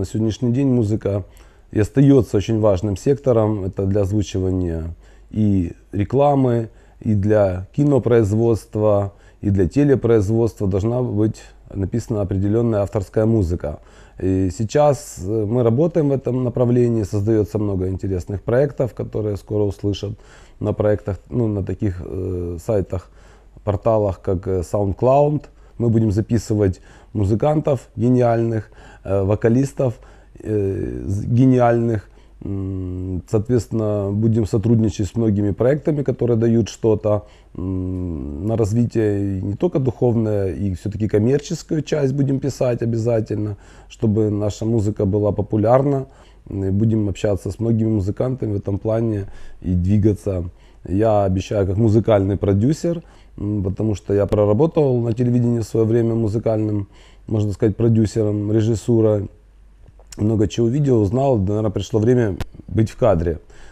На сегодняшний день музыка и остается очень важным сектором. Это для озвучивания и рекламы, и для кинопроизводства, и для телепроизводства должна быть написана определенная авторская музыка. И сейчас э, мы работаем в этом направлении, создается много интересных проектов, которые скоро услышат на проектах, ну, на таких э, сайтах, порталах, как э, SoundCloud – мы будем записывать музыкантов гениальных, э, вокалистов э, гениальных. Соответственно, будем сотрудничать с многими проектами, которые дают что-то на развитие не только духовное, и все-таки коммерческую часть будем писать обязательно, чтобы наша музыка была популярна будем общаться с многими музыкантами в этом плане и двигаться. Я обещаю, как музыкальный продюсер, потому что я проработал на телевидении в свое время музыкальным, можно сказать, продюсером, режиссура, много чего видел, узнал, наверное, пришло время быть в кадре.